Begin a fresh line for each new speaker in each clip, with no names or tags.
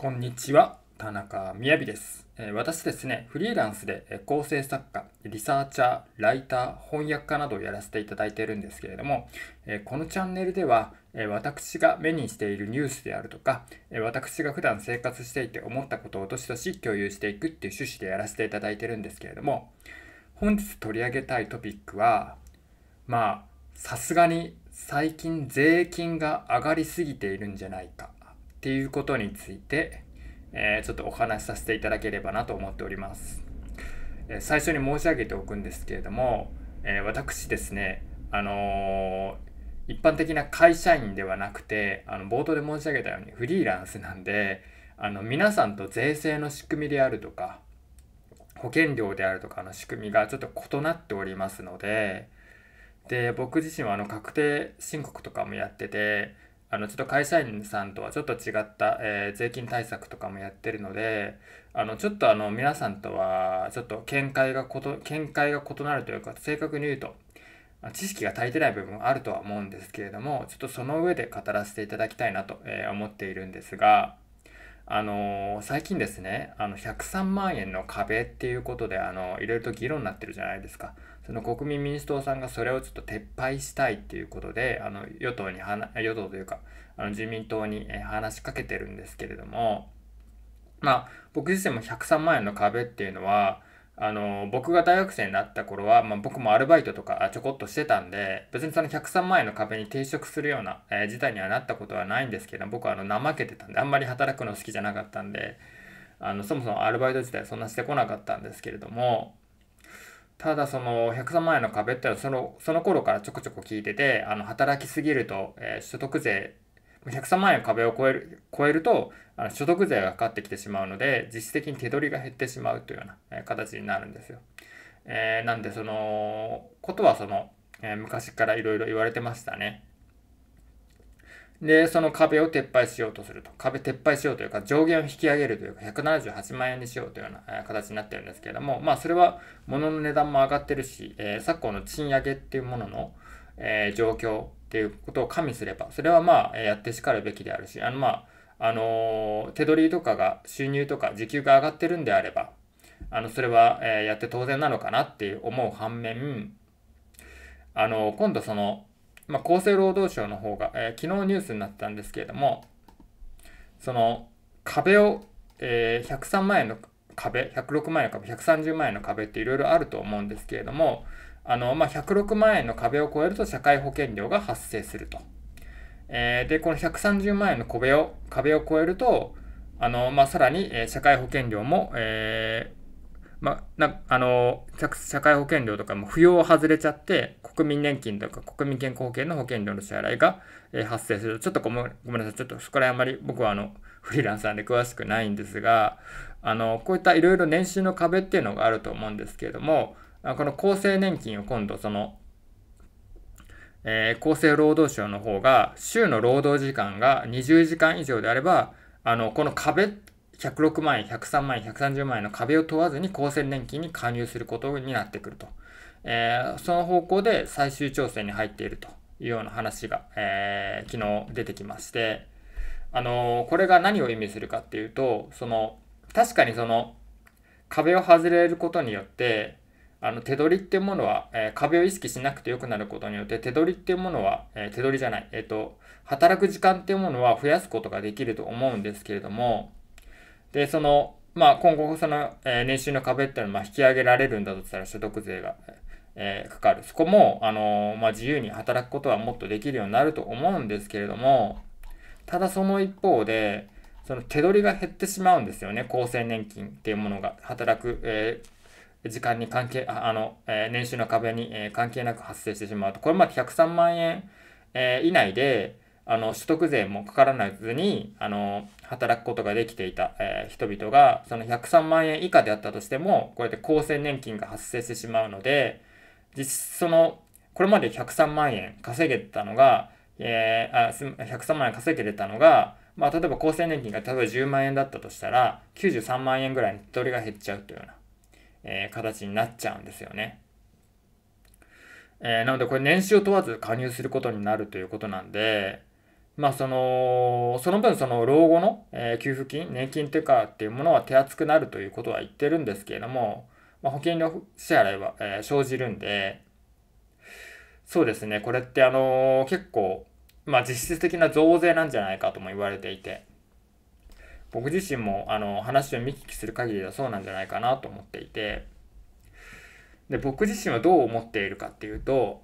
こんにちは、田中みやびです。え私ですね、フリーランスで構成作家、リサーチャー、ライター、翻訳家などをやらせていただいているんですけれども、えこのチャンネルでは、え私が目にしているニュースであるとか、え私が普段生活していて思ったことをどしどし共有していくっていう趣旨でやらせていただいてるんですけれども、本日取り上げたいトピックは、まあ、さすがに最近税金が上がりすぎているんじゃないか。っていうことについて、えー、ちょっとお話しさせていただければなと思っております。え最初に申し上げておくんですけれども、えー、私ですね、あのー、一般的な会社員ではなくてあの冒頭で申し上げたようにフリーランスなんであの皆さんと税制の仕組みであるとか保険料であるとかの仕組みがちょっと異なっておりますのでで僕自身はあの確定申告とかもやっててあのちょっと会社員さんとはちょっと違った、えー、税金対策とかもやってるのであのちょっとあの皆さんとはちょっと見解がこと見解が異なるというか正確に言うと知識が足りてない部分あるとは思うんですけれどもちょっとその上で語らせていただきたいなと思っているんですが。あの最近ですね、あの、103万円の壁っていうことで、あの、いろいろと議論になってるじゃないですか。その国民民主党さんがそれをちょっと撤廃したいっていうことで、あの、与党に、与党というか、あの、自民党に話しかけてるんですけれども、まあ、僕自身も103万円の壁っていうのは、あの、僕が大学生になった頃は、まあ、僕もアルバイトとかちょこっとしてたんで、別にその103万円の壁に抵触するような、えー、事態にはなったことはないんですけど、僕はあの、怠けてたんで、あんまり働くの好きじゃなかったんで、あの、そもそもアルバイト自体そんなしてこなかったんですけれども、ただその103万円の壁ってのはその、その頃からちょこちょこ聞いてて、あの、働きすぎると、えー、所得税103万円壁を超える超えるとあの所得税がかかってきてしまうので実質的に手取りが減ってしまうというような形になるんですよ。えー、なんでそのことはその、えー、昔からいろいろ言われてましたね。で、その壁を撤廃しようとすると。壁撤廃しようというか、上限を引き上げるというか、178万円にしようというような形になってるんですけれども、まあ、それは物の値段も上がってるし、えー、昨今の賃上げっていうものの、えー、状況っていうことを加味すれば、それはまあ、やってしかるべきであるし、あのまあ、あの、手取りとかが、収入とか時給が上がってるんであれば、あの、それは、えやって当然なのかなっていう思う反面、あの、今度その、まあ、厚生労働省の方が、えー、昨日ニュースになったんですけれども、その、壁を、えー、103万円の壁、106万円の壁、130万円の壁っていろいろあると思うんですけれども、あの、まあ、106万円の壁を超えると社会保険料が発生すると。えー、で、この130万円の壁を、壁を超えると、あの、まあ、さらに、え社会保険料も、えー、まな、あの、社会保険料とかも扶養を外れちゃって、国民年金とか国民健康保険の保険料の支払いが、え発生する。ちょっとごめんなさい。ちょっとそこら辺あまり僕はあの、フリーランスなんで詳しくないんですが、あの、こういったいろいろ年収の壁っていうのがあると思うんですけれども、この厚生年金を今度その、えー、厚生労働省の方が週の労働時間が20時間以上であればあのこの壁106万円103万円130万円の壁を問わずに厚生年金に加入することになってくると、えー、その方向で最終調整に入っているというような話が、えー、昨日出てきましてあのこれが何を意味するかっていうとその確かにその壁を外れることによってあの手取りっていうものは、えー、壁を意識しなくてよくなることによって手取りっていうものは、えー、手取りじゃない、えっ、ー、と働く時間っていうものは増やすことができると思うんですけれどもでその、まあ、今後その、え年収の壁っていうのは引き上げられるんだとしたら所得税が、えかかるそこも、あのまあ、自由に働くことはもっとできるようになると思うんですけれどもただその一方でその手取りが減ってしまうんですよね厚生年金っていうものが働く、えー時間に関係、あの、え年収の壁に、え関係なく発生してしまうと、これまで103万円、え以内で、あの、所得税もかからなずに、あの、働くことができていた、え人々が、その103万円以下であったとしても、こうやって厚生年金が発生してしまうので、実、その、これまで103万円稼げてたのが、えー、あ103万円稼げてたのが、まあ、例えば厚生年金が例えば10万円だったとしたら、93万円ぐらいに手取りが減っちゃうというような。えー、形になっちゃうんですよね。えー、なのでこれ年収を問わず加入することになるということなんで、まあその、その分その老後の、え給付金、年金とかっていうものは手厚くなるということは言ってるんですけれども、まあ、保険料支払いは、え生じるんで、そうですね、これってあの結構、まあ実質的な増税なんじゃないかとも言われていて、僕自身もあの話を見聞きする限りはそうなんじゃないかなと思っていてで僕自身はどう思っているかっていうと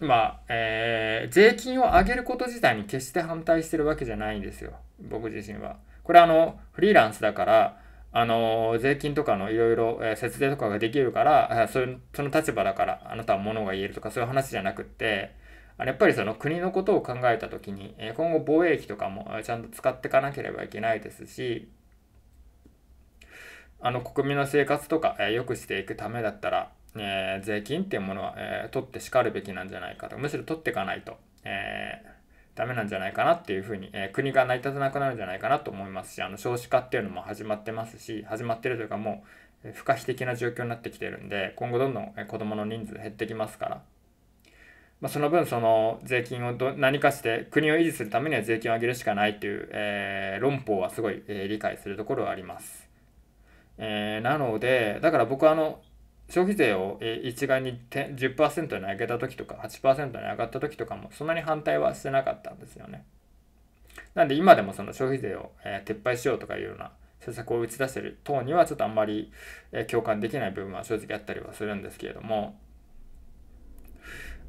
まあ、えー、税金を上げること自体に決して反対してるわけじゃないんですよ僕自身は。これあのフリーランスだからあの税金とかのいろいろ節税とかができるからその立場だからあなたは物が言えるとかそういう話じゃなくって。やっぱりその国のことを考えた時に、え今後防衛費とかもちゃんと使っていかなければいけないですし、あの国民の生活とか、え良くしていくためだったら、え税金っていうものは、え取ってしかるべきなんじゃないかと、むしろ取っていかないと、えー、ダメなんじゃないかなっていうふうに、えー、国が成り立たなくなるんじゃないかなと思いますし、あの少子化っていうのも始まってますし、始まってるというかもう、不可避的な状況になってきてるんで、今後どんどん子供の人数減ってきますから、まあ、その分その税金をど何かして国を維持するためには税金を上げるしかないっていう、えー、論法はすごい、えー、理解するところはあります。えー、なのでだから僕はあの消費税を一概に10%に上げた時とか8%に上がった時とかもそんなに反対はしてなかったんですよね。なんで今でもその消費税を撤廃しようとかいうような政策を打ち出してる等にはちょっとあんまり共感できない部分は正直あったりはするんですけれども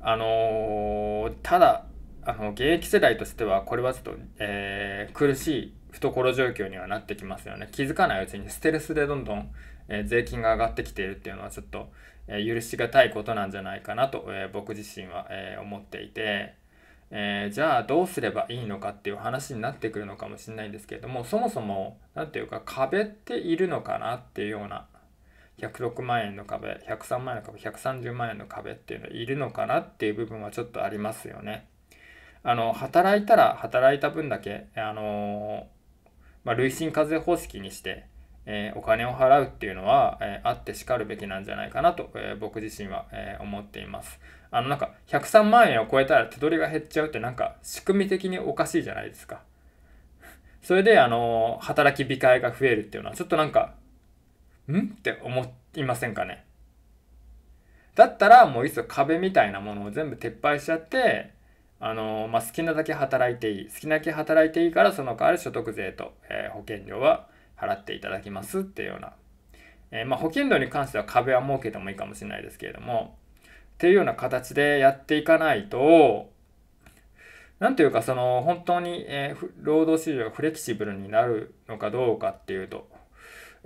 あのー、ただあの現役世代としてはこれはちょっと、えー、苦しい懐状況にはなってきますよね気づかないうちにステルスでどんどん、えー、税金が上がってきているっていうのはちょっと、えー、許しがたいことなんじゃないかなと、え僕自身は、え思っていて、えじゃあどうすればいいのかっていう話になってくるのかもしれないんですけれどもそもそも何て言うか壁っているのかなっていうような106万円の壁103万円の壁130万円の壁っていうのはいるのかなっていう部分はちょっとありますよね。あの働いたら働いた分だけあの、まあ、累進課税方式にして、えー、お金を払うっていうのは、えー、あってしかるべきなんじゃないかなと、えー、僕自身は、え思っています。あのなんか103万円を超えたら手取りが減っちゃうってなんか仕組み的におかしいじゃないですか。それであの働き控えが増えるっていうのはちょっとなんかんって思いませんかねだったらもういっそ壁みたいなものを全部撤廃しちゃってあのまあ、好きなだけ働いていい好きなだけ働いていいからその代わり所得税と、えー、保険料は払っていただきますっていうような、えー、まあ、保険料に関しては壁は設けてもいいかもしれないですけれどもっていうような形でやっていかないと何というかその本当に、えー、労働市場がフレキシブルになるのかどうかっていうと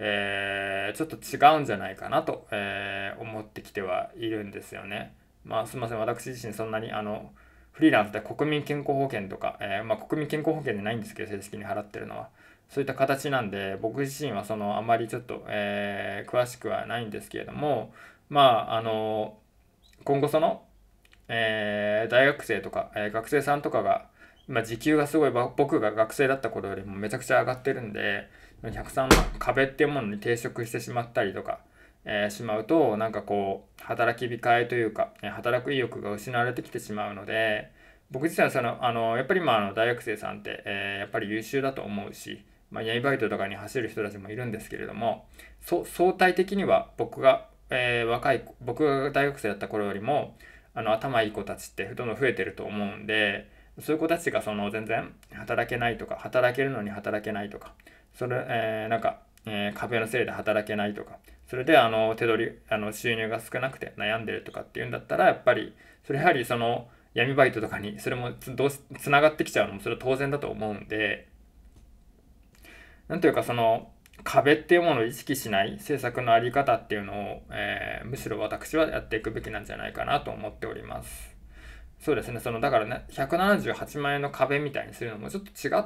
えー、ちょっと違うんじゃないかなと、えー、思ってきてはいるんですよね。まあ、すみません、私自身そんなにあのフリーランスで国民健康保険とか、えー、まあ、国民健康保険でないんですけど、正式に払ってるのは。そういった形なんで、僕自身はそのあまりちょっと、え詳しくはないんですけれども、まあ、あの今後その、え大学生とか、え学生さんとかが、今時給がすごい僕が学生だった頃よりもめちゃくちゃ上がってるんで、1 0の壁っていうものに抵触してしまったりとか、えー、しまうとなんかこう働き控えというか働く意欲が失われてきてしまうので僕自身はそのあのやっぱり今あの大学生さんって、えー、やっぱり優秀だと思うし、まあ、闇バイトとかに走る人たちもいるんですけれども相対的には僕が、えー、若い僕が大学生だった頃よりもあの頭いい子たちってどんどん増えてると思うんでそういう子たちがその全然働けないとか働けるのに働けないとかそれ、えー、なんか、えー、壁のせいで働けないとか、それであの手取りあの収入が少なくて悩んでるとかっていうんだったらやっぱりそれやはりその闇バイトとかにそれもつどうつながってきちゃうのもそれは当然だと思うんで何というかその壁っていうものを意識しない政策の在り方っていうのを、えー、むしろ私はやっていくべきなんじゃないかなと思っております。そうですねそのだからね178万円の壁みたいにするのもちょっと違っ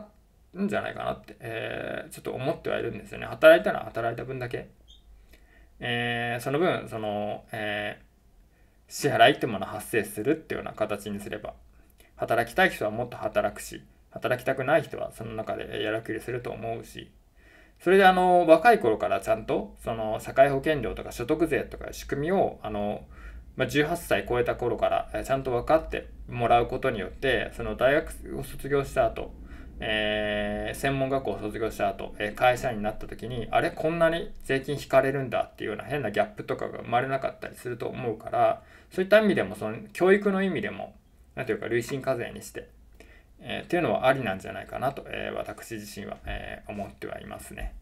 んじゃないかなって、えー、ちょっと思ってはいるんですよね。働いたら働いた分だけ。えー、その分、その、えー、支払いってもの発生するっていうような形にすれば、働きたい人はもっと働くし、働きたくない人はその中でやらくりすると思うし、それであの、若い頃からちゃんと、その、社会保険料とか所得税とか仕組みを、あの、ま18歳超えた頃からちゃんと分かってもらうことによってその大学を卒業した後えー、専門学校を卒業した後、えー、会社員になった時にあれこんなに税金引かれるんだっていうような変なギャップとかが生まれなかったりすると思うからそういった意味でもその教育の意味でも何ていうか累進課税にして、えー、っていうのはありなんじゃないかなと、えー、私自身は、えー、思ってはいますね、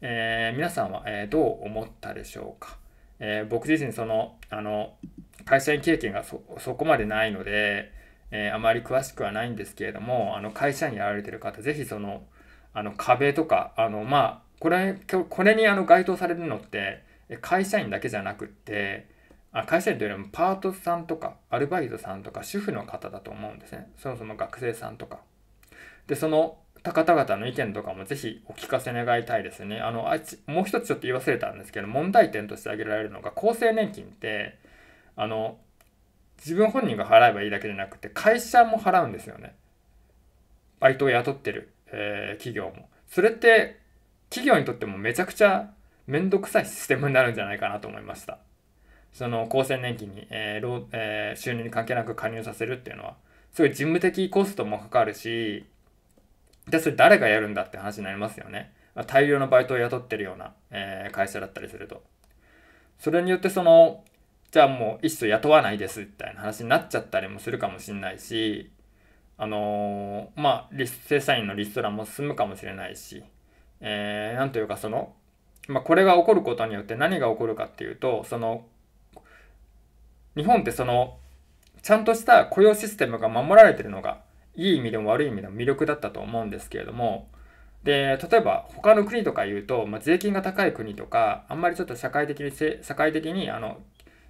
えー、皆さんは、えー、どう思ったでしょうか、えー、僕自身そのあの会社員経験がそこまでないのでえー、あまり詳しくはないんですけれどもあの会社員やられてる方是非そのあの壁とかあのまあこれこれにあの該当されるのって会社員だけじゃなくってあ会社員というよりもパートさんとかアルバイトさんとか主婦の方だと思うんですねそもそも学生さんとかでその方々の意見とかもぜひお聞かせ願いたいですねあのあちもう一つちょっと言い忘れたんですけど問題点として挙げられるのが厚生年金ってあの自分本人が払えばいいだけじゃなくて、会社も払うんですよね。バイトを雇ってる、えー、企業も。それって、企業にとってもめちゃくちゃめんどくさいシステムになるんじゃないかなと思いました。その厚生年金に、えーえー、収入に関係なく加入させるっていうのは、すごい事務的コストもかかるし、で、それ誰がやるんだって話になりますよね。大量のバイトを雇ってるような、えー、会社だったりすると。それによってそのじゃあもう一種雇わないですみたいな話になっちゃったりもするかもしれないし、あのー、まあ、正社員のリストラも進むかもしれないし、えー、なんというかその、まあ、これが起こることによって何が起こるかっていうと、その、日本ってその、ちゃんとした雇用システムが守られてるのが、いい意味でも悪い意味でも魅力だったと思うんですけれども、で、例えば他の国とか言うと、まあ、税金が高い国とか、あんまりちょっと社会的に、社会的に、あの、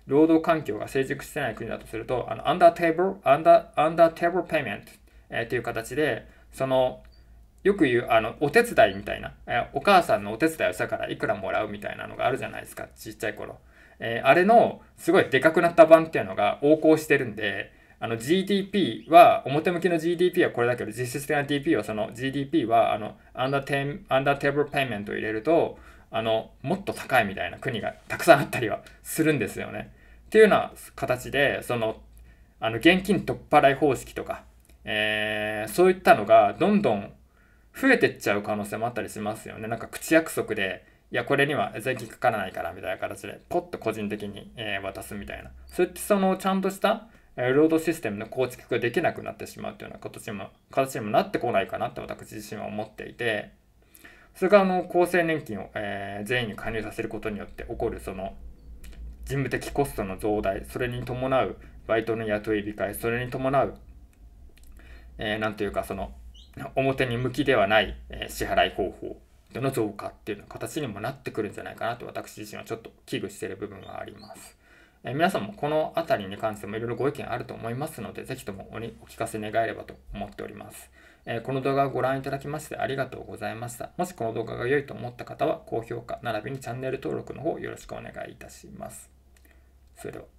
労働環境が成熟してない国だとすると、あの、アンダーテーブル、アンダー、アンダーテーブルペイメント、えてという形で、その、よく言う、あの、お手伝いみたいな、えー、お母さんのお手伝いをしたからいくらもらうみたいなのがあるじゃないですか、ちっちゃい頃。えー、あれの、すごいでかくなった版っていうのが横行してるんで、あの GDP は、表向きの GDP はこれだけど、実質的な DP は、その GDP は、あの、アンダーテアンダーテーブルペイメントを入れると、あの、もっと高いみたいな国がたくさんあったりはするんですよね。っていうような形で、その、あの現金取っ払い方式とか、えー、そういったのがどんどん増えてっちゃう可能性もあったりしますよね。なんか口約束で、いや、これには税金かからないからみたいな形で、ポッと個人的に、え渡すみたいな。そういったそのちゃんとした、え労働システムの構築ができなくなってしまうというような形にも、形にもなってこないかなって私自身は思っていて、それがあの厚生年金を、え全員に加入させることによって起こるその事務的コストの増大、それに伴うバイトの雇い控え、それに伴う、えー、なんというか、その、表に向きではない、え支払い方法での増加っていうの形にもなってくるんじゃないかなと私自身はちょっと危惧している部分があります。え皆さんもこの辺りに関してもいろいろご意見あると思いますので、ぜひともおにお聞かせ願えればと思っております。えこの動画をご覧いただきましてありがとうございました。もしこの動画が良いと思った方は、高評価並びにチャンネル登録の方よろしくお願いいたします。それ